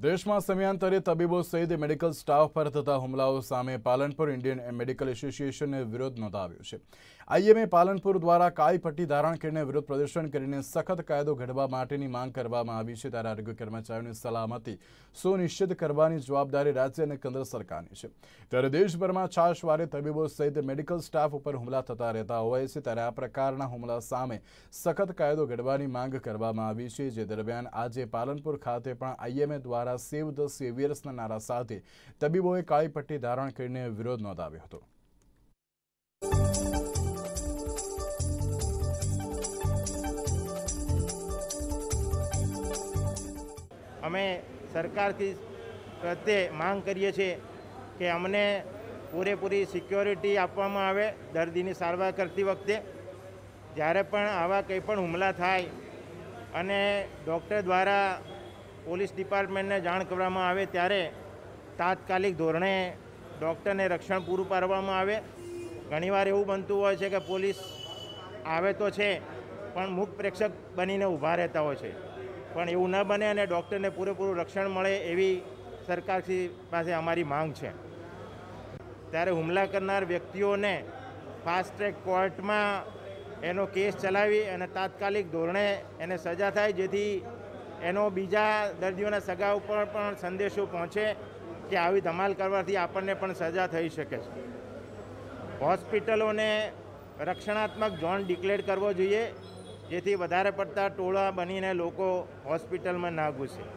દેશમાં સમયાંતરે તબીબો સહિત મેડિકલ સ્ટાફ પર થતા હુમલાઓ સામે પાલનપુર ઇન્ડિયન મેડિકલ એસોસિએશને વિરોધ નોંધાવ્યો છે આઈએમએ પાલનપુર દ્વારા કાળી પટ્ટી ધારણ કરીને વિરોધ પ્રદર્શન કરીને સખત કાયદો ઘડવા માટેની માંગ કરવામાં આવી છે ત્યારે આરોગ્ય કર્મચારીઓની સલામતી સુનિશ્ચિત કરવાની જવાબદારી રાજ્ય અને કેન્દ્ર સરકારની છે ત્યારે દેશભરમાં છાશવારે તબીબો સહિત મેડિકલ સ્ટાફ ઉપર હુમલા થતા રહેતા હોય છે ત્યારે આ પ્રકારના હુમલા સામે સખત કાયદો ઘડવાની માંગ કરવામાં આવી છે જે દરમિયાન આજે પાલનપુર ખાતે પણ આઈએમએ દ્વારા સેવ ધ સેવિયર્સના નારા સાથે તબીબોએ કાળી પટ્ટી ધારણ કરીને વિરોધ નોંધાવ્યો હતો અમે સરકારથી પ્રત્યે માંગ કરીએ છીએ કે અમને પૂરેપૂરી સિક્યોરિટી આપવામાં આવે દર્દીની સારવાર કરતી વખતે જ્યારે પણ આવા કંઈ પણ હુમલા થાય અને ડૉક્ટર દ્વારા પોલીસ ડિપાર્ટમેન્ટને જાણ કરવામાં આવે ત્યારે તાત્કાલિક ધોરણે ડૉક્ટરને રક્ષણ પૂરું પાડવામાં આવે ઘણીવાર એવું બનતું હોય છે કે પોલીસ આવે તો છે પણ મુખ પ્રેક્ષક બનીને ઊભા રહેતા હોય છે પણ એવું ન બને અને ડૉક્ટરને પૂરેપૂરું રક્ષણ મળે એવી સરકારશ્રી પાસે અમારી માંગ છે ત્યારે હુમલા કરનાર વ્યક્તિઓને ફાસ્ટ ટ્રેક કોર્ટમાં એનો કેસ ચલાવી અને તાત્કાલિક ધોરણે એને સજા થાય જેથી એનો બીજા દર્દીઓના સગા ઉપર પણ સંદેશો પહોંચે કે આવી ધમાલ કરવાથી આપણને પણ સજા થઈ શકે છે હોસ્પિટલોને રક્ષણાત્મક ઝોન ડિક્લેર કરવો જોઈએ જેથી વધારે પડતા ટોળા બનીને લોકો હોસ્પિટલમાં ના ઘૂસે